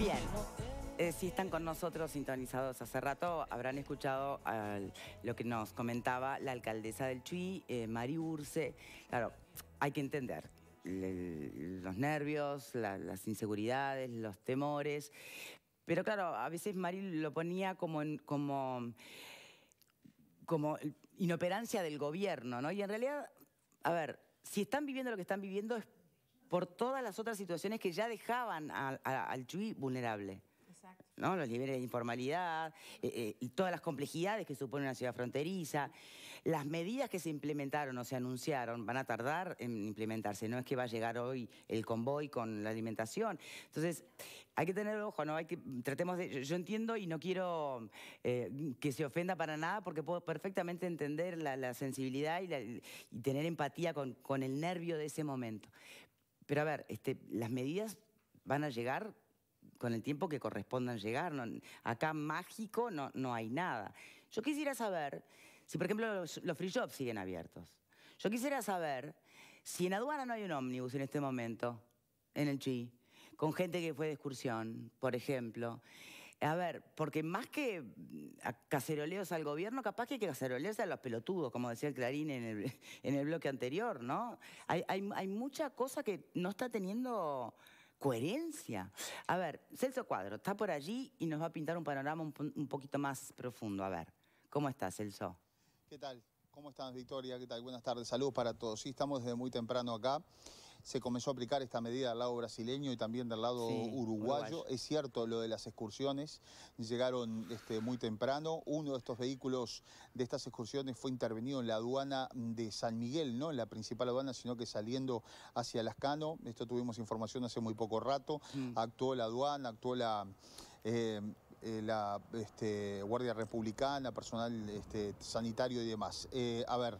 Bien. Eh, si están con nosotros sintonizados hace rato, habrán escuchado lo que nos comentaba la alcaldesa del Chuy, eh, Mari Urce. Claro, hay que entender los nervios, las inseguridades, los temores. Pero claro, a veces Mari lo ponía como, como, como inoperancia del gobierno, ¿no? Y en realidad, a ver, si están viviendo lo que están viviendo es por todas las otras situaciones que ya dejaban al Chuy vulnerable. Exacto. Los niveles de informalidad eh, eh, y todas las complejidades que supone una ciudad fronteriza. Las medidas que se implementaron o se anunciaron van a tardar en implementarse. No es que va a llegar hoy el convoy con la alimentación. Entonces, hay que tener ojo, ¿no? Hay que, tratemos de. Yo, entiendo y no quiero eh, que se ofenda para nada porque puedo perfectamente entender la, sensibilidad y, tener empatía con el nervio de ese momento. Pero a ver, este, las medidas van a llegar con el tiempo que correspondan llegar. No, acá mágico no, no hay nada. Yo quisiera saber si, por ejemplo, los, los free shops siguen abiertos. Yo quisiera saber si en aduana no hay un ómnibus en este momento, en el Chi, con gente que fue de excursión, por ejemplo. A ver, porque más que caceroleos al gobierno, capaz que hay que cacerolearse a los pelotudos, como decía el Clarín en el, bloque anterior, ¿no? Hay, mucha cosa que no está teniendo coherencia. A ver, Celso Cuadro está por allí y nos va a pintar un panorama un, un poquito más profundo. A ver, ¿cómo estás, Celso? ¿Qué tal? ¿Cómo estás, Victoria? ¿Qué tal? Buenas tardes. Saludos para todos. Sí, estamos desde muy temprano acá se comenzó a aplicar esta medida al lado brasileño y también del lado uruguayo. Es cierto lo de las excursiones, llegaron este, muy temprano. Uno de estos vehículos de estas excursiones fue intervenido en la aduana de San Miguel, no en la principal aduana, sino que saliendo hacia Lascano. Esto tuvimos información hace muy poco rato. Mm. Actuó la aduana, actuó la... Eh, eh, este, Guardia Republicana, personal este, sanitario y demás. Eh, a ver,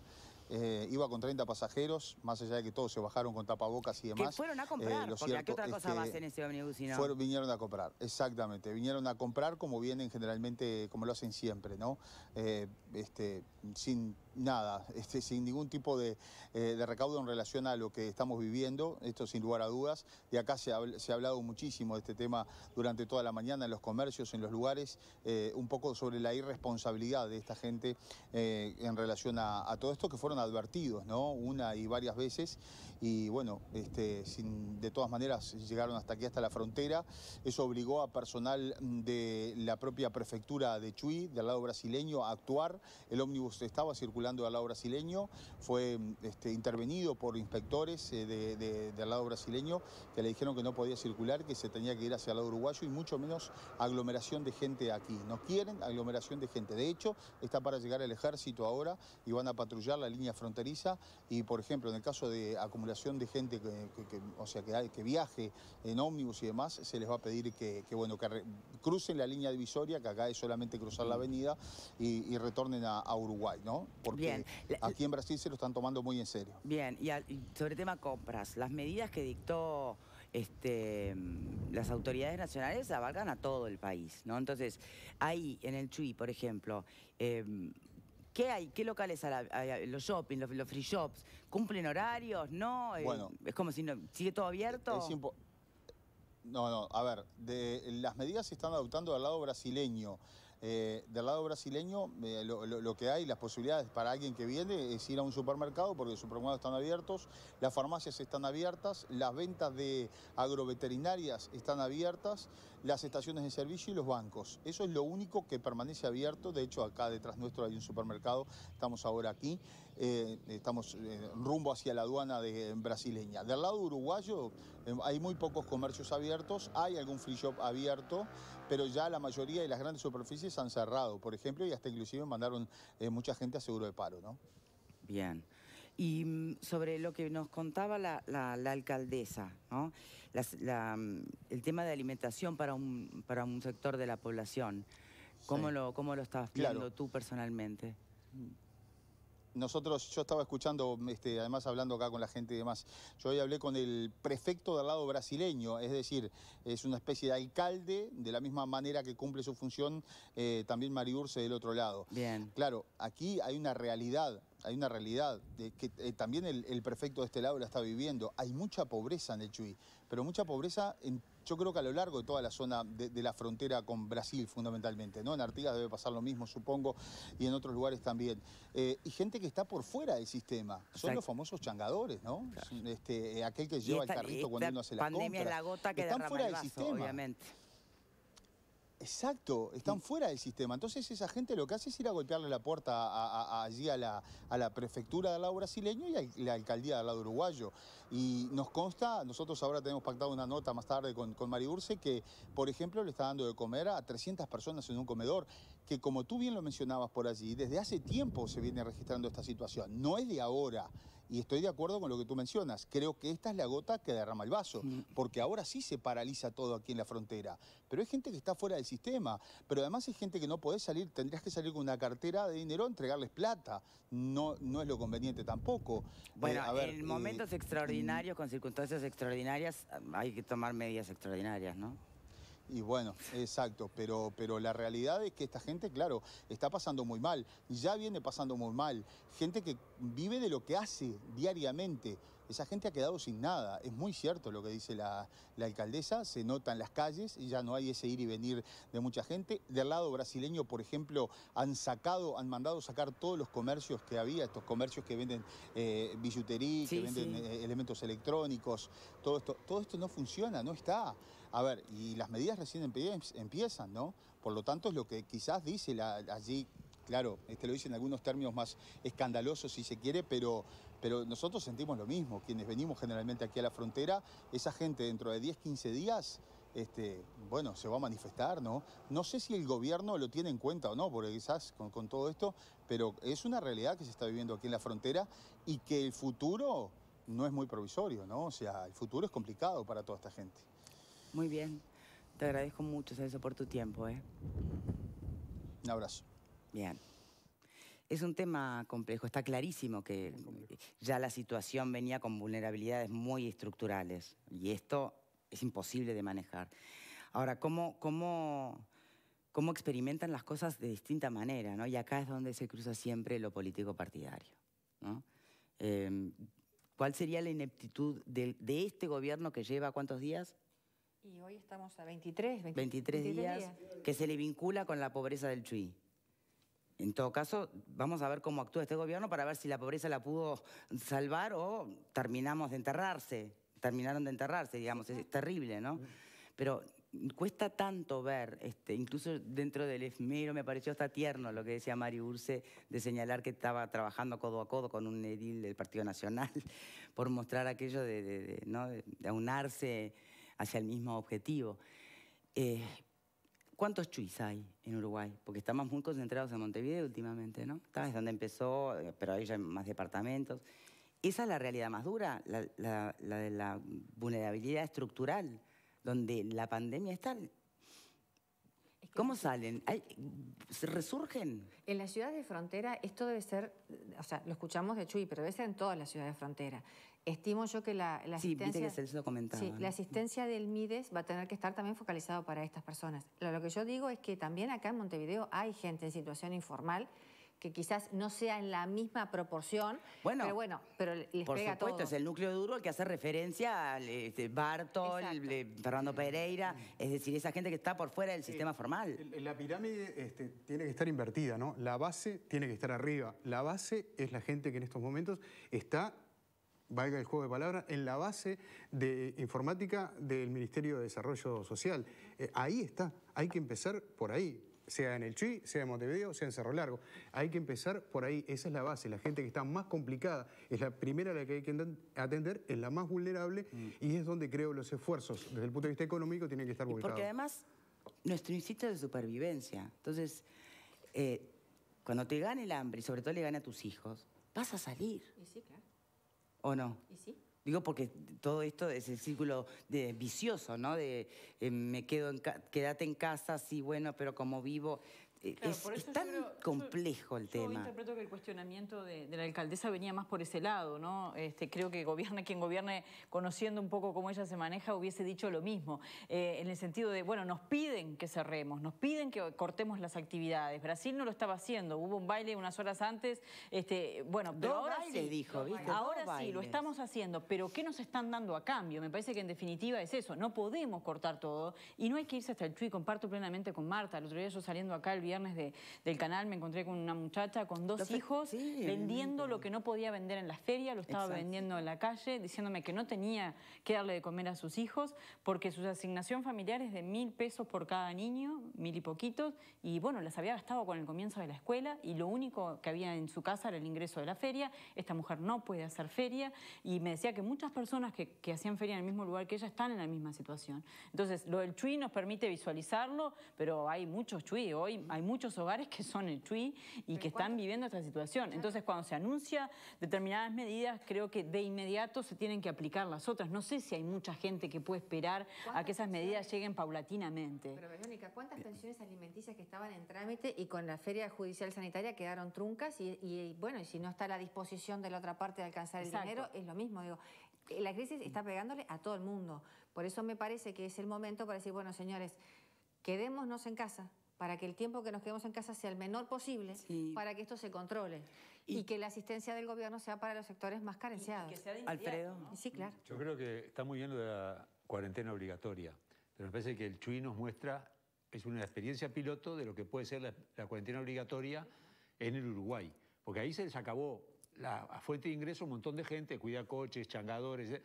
eh, iba con 30 pasajeros, más allá de que todos se bajaron con tapabocas y demás. Que fueron a eh, comprar, porque qué otra cosa más en ese ómnibus no? vinieron a comprar, exactamente. Vinieron a comprar como vienen generalmente, como lo hacen siempre, ¿no? Eh, este, sin nada, este, sin ningún tipo de, recaudo en relación a lo que estamos viviendo, esto sin lugar a dudas. De acá se ha, hablado muchísimo de este tema durante toda la mañana en los comercios, en los lugares, un poco sobre la irresponsabilidad de esta gente en relación a, a todo esto, que fueron advertidos, ¿no? Una y varias veces. Y bueno, este, de todas maneras llegaron hasta aquí, hasta la frontera. Eso obligó a personal de la propia prefectura de Chuy, del lado brasileño, a actuar. El ómnibus estaba circulando del lado brasileño, fue este, intervenido por inspectores eh, del lado brasileño que le dijeron que no podía circular, que se tenía que ir hacia el lado uruguayo y mucho menos aglomeración de gente aquí. No quieren aglomeración de gente. De hecho, está para llegar el ejército ahora y van a patrullar la línea fronteriza y, por ejemplo, en el caso de acumulación de gente que, o sea, que, viaje en ómnibus y demás, se les va a pedir que, bueno, que crucen la línea divisoria, que acá es solamente cruzar la avenida y, retornen a, Uruguay, ¿no? Porque aquí en Brasil se lo están tomando muy en serio. Bien, y, sobre tema compras, las medidas que dictó este, las autoridades nacionales abarcan a todo el país, ¿no? Entonces, ahí en el Chuy, por ejemplo, eh, ¿Qué hay? ¿Qué locales hay? los shopping, los, free shops? ¿Cumplen horarios? ¿No? Eh, bueno, es como si no, sigue todo abierto. no, no, a ver, las medidas se están adoptando del lado brasileño. Eh, del lado brasileño, eh, lo, lo, que hay, las posibilidades para alguien que viene es ir a un supermercado, porque los supermercados están abiertos, las farmacias están abiertas, las ventas de agroveterinarias están abiertas, las estaciones de servicio y los bancos. Eso es lo único que permanece abierto. De hecho, acá detrás nuestro hay un supermercado. Estamos ahora aquí. Eh, estamos eh, rumbo hacia la aduana eh, brasileña. Del lado uruguayo hay muy pocos comercios abiertos. Hay algún free shop abierto, pero ya la mayoría de las grandes superficies han cerrado, por ejemplo, y hasta inclusive mandaron mucha gente a seguro de paro. ¿no? Bien y mm, sobre lo que nos contaba la, alcaldesa, mm, el tema de alimentación para un, para un sector de la población. ¿Cómo, lo, cómo lo estás viendo tú personalmente? Mm. Nosotros, yo estaba escuchando, este, además hablando acá con la gente y demás, yo hoy hablé con el prefecto del lado brasileño, es decir, es una especie de alcalde, de la misma manera que cumple su función eh, también Mariurce del otro lado. Bien. Claro, aquí hay una realidad, hay una realidad de que eh, también el, prefecto de este lado la está viviendo. Hay mucha pobreza en el Chuy, pero mucha pobreza en yo creo que a lo largo de toda la zona de, la frontera con Brasil fundamentalmente, ¿no? En Artigas debe pasar lo mismo, supongo, y en otros lugares también. Eh, y gente que está por fuera del sistema, son los famosos changadores, ¿no? Este, eh, aquel que lleva el carrito cuando uno hace la compra. pandemia la gota que Están fuera del sistema. obviamente. Exacto, están fuera del sistema. Entonces esa gente lo que hace es ir a golpearle la puerta allí a la, a la, prefectura del lado brasileño y a la alcaldía del lado uruguayo. Y nos consta, nosotros ahora tenemos pactado una nota más tarde con, con Mariurce, que por ejemplo le está dando de comer a 300 personas en un comedor, que como tú bien lo mencionabas por allí, desde hace tiempo se viene registrando esta situación, no es de ahora y estoy de acuerdo con lo que tú mencionas. Creo que esta es la gota que derrama el vaso, mm. porque ahora sí se paraliza todo aquí en la frontera. Pero hay gente que está fuera del sistema, pero además hay gente que no puede salir, tendrías que salir con una cartera de dinero, entregarles plata. No, no es lo conveniente tampoco. Eh, bueno, en momentos eh, extraordinarios, mm. con circunstancias extraordinarias, hay que tomar medidas extraordinarias, ¿no? Y bueno, exacto, pero, pero la realidad es que esta gente, claro, está pasando muy mal, ya viene pasando muy mal, gente que vive de lo que hace diariamente, esa gente ha quedado sin nada. Es muy cierto lo que dice la, alcaldesa, se notan las calles y ya no hay ese ir y venir de mucha gente. Del lado brasileño, por ejemplo, han sacado, han mandado sacar todos los comercios que había, estos comercios que venden eh, que venden eh, elementos electrónicos, todo esto, todo esto no funciona, no está. A ver, y las medidas recién empiezan, ¿no? Por lo tanto, es lo que quizás dice la, allí claro, este lo dicen en algunos términos más escandalosos si se quiere, pero, pero nosotros sentimos lo mismo, quienes venimos generalmente aquí a la frontera, esa gente dentro de 10, 15 días este, bueno, se va a manifestar, ¿no? No sé si el gobierno lo tiene en cuenta o no, porque quizás con, todo esto, pero es una realidad que se está viviendo aquí en la frontera y que el futuro no es muy provisorio, ¿no? O sea, el futuro es complicado para toda esta gente. Muy bien, te agradezco mucho, César, por tu tiempo, ¿eh? Un abrazo. Bien. Es un tema complejo, está clarísimo que ya la situación venía con vulnerabilidades muy estructurales y esto es imposible de manejar. Ahora, ¿cómo, cómo, cómo experimentan las cosas de distinta manera? ¿no? Y acá es donde se cruza siempre lo político partidario. Em, ¿Cuál sería la ineptitud de, este gobierno que lleva cuántos días? Y hoy estamos a 23, 23, días, que se le vincula con la pobreza del Chuy. En todo caso, vamos a ver cómo actúa este gobierno para ver si la pobreza la pudo salvar o terminamos de enterrarse, terminaron de enterrarse, digamos, es, terrible, ¿no? Pero cuesta tanto ver, este, incluso dentro del esmero me pareció hasta tierno lo que decía Mari Urce, de señalar que estaba trabajando codo a codo con un edil del Partido Nacional por mostrar aquello de, ¿no? de aunarse hacia el mismo objetivo. Eh, ¿Cuántos chuis hay en Uruguay? Porque estamos muy concentrados en Montevideo últimamente, ¿no? Está, es donde empezó, eh, pero ahí ya hay más departamentos. Esa es la realidad más dura, la de la vulnerabilidad estructural, donde la pandemia está ¿Cómo salen? resurgen? En las ciudades de frontera esto debe ser, o sea, lo escuchamos de Chuy, pero debe ser en todas las ciudades de frontera. Estimo yo que la, la asistencia... Que se sí, la asistencia del MIDES va a tener que estar también focalizado para estas personas. lo que yo digo es que también acá en Montevideo hay gente en situación informal que quizás no sea en la misma proporción. pero bueno, pero les por supuesto, es el núcleo duro el que hace referencia al este, Bartol, eh, Fernando Pereira, es decir, esa gente que está por fuera del sistema formal. La pirámide este, tiene que estar invertida, ¿no? La base tiene que estar arriba. La base es la gente que en estos momentos está valga el juego de palabras, en la base de informática del Ministerio de Desarrollo Social. Eh, ahí está, hay que empezar por ahí sea en el Chuy, sea en Montevideo, sea en Cerro Largo. Hay que empezar por ahí, esa es la base. La gente que está más complicada es la primera a la que hay que atender, es la más vulnerable mm. y es donde creo los esfuerzos desde el punto de vista económico tienen que estar Porque además, nuestro instinto es de supervivencia. Entonces, eh, cuando te gane el hambre y sobre todo le gana a tus hijos, vas a salir. Y sí, claro. ¿O no? Y sí. Digo porque todo esto es el círculo de, vicioso, ¿no? De eh, me quedo en quédate en casa, sí, bueno, pero como vivo, eh, es, tan complejo el tema. Yo interpreto que el cuestionamiento de, la alcaldesa venía más por ese lado, ¿no? Este, creo que gobierna quien gobierne, conociendo un poco cómo ella se maneja, hubiese dicho lo mismo. Eh, en el sentido de, bueno, nos piden que cerremos, nos piden que cortemos las actividades. Brasil no lo estaba haciendo, hubo un baile unas horas antes. Este, bueno, pero ahora sí. dijo, Ahora sí, lo estamos haciendo, pero ¿qué nos están dando a cambio? Me parece que en definitiva es eso, no podemos cortar todo y no hay que irse hasta el chui. Comparto plenamente con Marta, el otro día yo saliendo acá el viernes del canal me encontré con una muchacha con dos hijos vendiendo lo que no podía vender en la feria, lo estaba vendiendo en la calle, diciéndome que no tenía que darle de comer a sus hijos porque su asignación familiar es de mil pesos por cada niño, mil y poquitos, y bueno, las había gastado con el comienzo de la escuela y lo único que había en su casa era el ingreso de la feria, esta mujer no puede hacer feria y me decía que muchas personas que, hacían feria en el mismo lugar que ella están en la misma situación. Entonces, lo del chui nos permite visualizarlo, pero hay muchos chui, hoy hay hay muchos hogares que son el TUI y que están viviendo esta situación. Entonces, cuando se anuncia determinadas medidas, creo que de inmediato se tienen que aplicar las otras. No sé si hay mucha gente que puede esperar a que esas medidas lleguen paulatinamente. Pero Verónica, ¿cuántas pensiones alimenticias que estaban en trámite y con la feria judicial sanitaria quedaron truncas? Y, bueno, y si no está a la disposición de la otra parte de alcanzar el dinero, es lo mismo. Digo, eh, la crisis está pegándole a todo el mundo. Por eso me parece que es el momento para decir, bueno, señores, quedémonos en casa, para que el tiempo que nos quedemos en casa sea el menor posible, para que esto se controle y, que la asistencia del gobierno sea para los sectores más carenciados. Alfredo. Sí, claro. Yo creo que está muy bien lo de la cuarentena obligatoria, pero me parece que el CHUI nos muestra, es una experiencia piloto de lo que puede ser la, cuarentena obligatoria en el Uruguay, porque ahí se les acabó la fuente de ingreso un montón de gente, cuida coches, changadores, eh,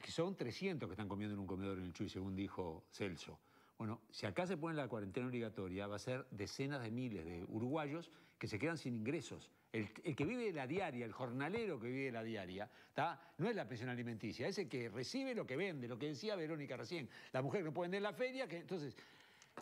que son 300 que están comiendo en un comedor en el CHUI, según dijo Celso. Bueno, si acá se pone la cuarentena obligatoria, va a ser decenas de miles de uruguayos que se quedan sin ingresos. El, que vive la diaria, el jornalero que vive la diaria, no es la presión alimenticia, es el que recibe lo que vende, lo que decía Verónica recién. La mujer no puede vender la feria, que entonces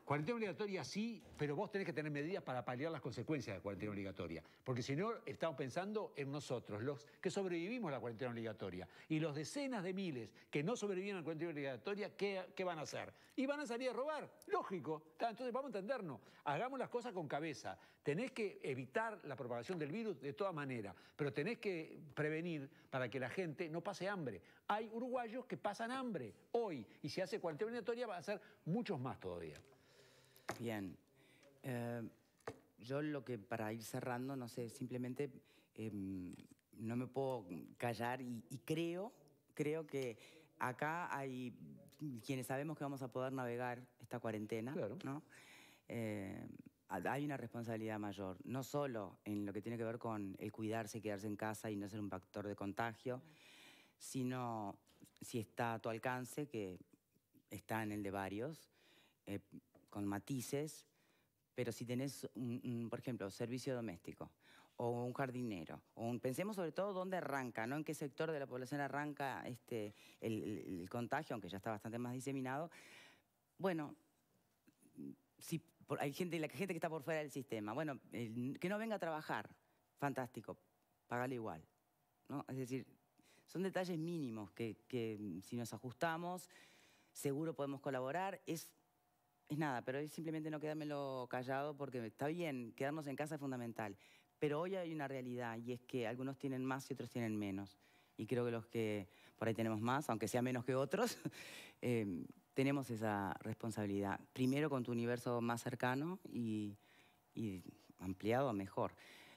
Cuarentena obligatoria sí, pero vos tenés que tener medidas para paliar las consecuencias de la cuarentena obligatoria. Porque si no, estamos pensando en nosotros, los que sobrevivimos a la cuarentena obligatoria. Y los decenas de miles que no sobrevivieron a la cuarentena obligatoria, ¿qué, van a hacer? Y van a salir a robar. Lógico. Entonces vamos a entendernos. Hagamos las cosas con cabeza. Tenés que evitar la propagación del virus de toda manera, pero tenés que prevenir para que la gente no pase hambre. Hay uruguayos que pasan hambre hoy y si hace cuarentena obligatoria va a ser muchos más todavía. Bien. Eh, yo lo que para ir cerrando, no sé, simplemente em, no me puedo callar y, creo, creo que acá hay quienes sabemos que vamos a poder navegar esta cuarentena, ¿no? Eh, hay una responsabilidad mayor, no solo en lo que tiene que ver con el cuidarse, quedarse en casa y no ser un factor de contagio, sino si está a tu alcance, que está en el de varios, eh, con matices, pero si tenés, un, por ejemplo, servicio doméstico o un jardinero, o pensemos sobre todo dónde arranca, ¿no? En qué sector de la población arranca este, el, contagio, aunque ya está bastante más diseminado. Bueno, si hay gente, la gente que está por fuera del sistema, bueno, que no venga a trabajar, fantástico, pagale igual, ¿no? Es decir, son detalles mínimos que, que si nos ajustamos, seguro podemos colaborar. Es es nada, pero es simplemente no quedármelo callado porque está bien, quedarnos en casa es fundamental. Pero hoy hay una realidad y es que algunos tienen más y otros tienen menos. Y creo que los que por ahí tenemos más, aunque sea menos que otros, eh, tenemos esa responsabilidad. Primero con tu universo más cercano y, y ampliado mejor.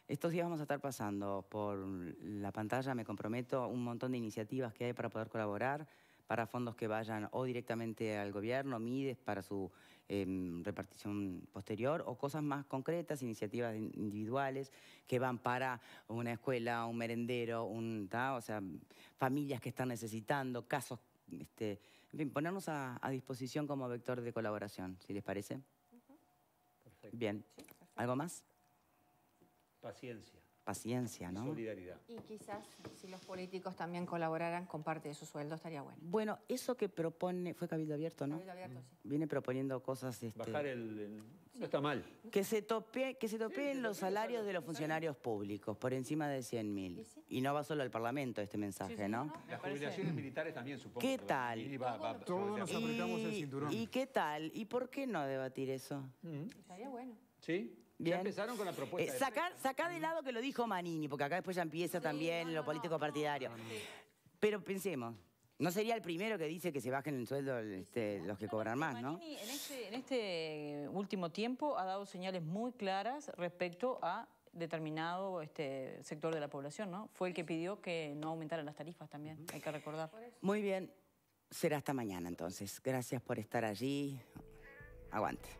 Estos días vamos a estar pasando por la pantalla, me comprometo, un montón de iniciativas que hay para poder colaborar para fondos que vayan o directamente al gobierno, MIDES para su em, repartición posterior, o cosas más concretas, iniciativas individuales que van para una escuela, un merendero, un, o sea, familias que están necesitando, casos, este, en fin, ponernos a, disposición como vector de colaboración, si les parece. Bien, ¿algo más? Paciencia. Paciencia, ¿no? Solidaridad. Y quizás si los políticos también colaboraran con parte de su sueldo estaría bueno. Bueno, eso que propone, fue Cabildo Abierto, ¿no? Cabildo Abierto, sí. Viene proponiendo cosas... Este, Bajar el... No está mal. Que se, tope, que se topeen los salarios de los funcionarios públicos por encima de 100.000. mil. ¿Y, no va solo al Parlamento este mensaje, ¿no? Las jubilaciones militares también, supongo. ¿Qué tal? Y Todos nos apretamos el cinturón. ¿Y qué tal? ¿Y por qué no debatir eso? Mm. Estaría bueno. ¿Sí? Ya empezaron con la propuesta. Sacá eh, de lado que lo dijo Manini, porque acá después ya empieza también lo político partidario. Pero pensemos, no sería el primero que dice que se bajen el sueldo este, los que cobran más, ¿no? Manini este, en este, último tiempo ha dado señales muy claras respecto a determinado este sector de la población, ¿no? Fue el que pidió que no aumentaran las tarifas también, hay que recordar. Muy bien, será hasta mañana entonces. Gracias por estar allí. Aguante.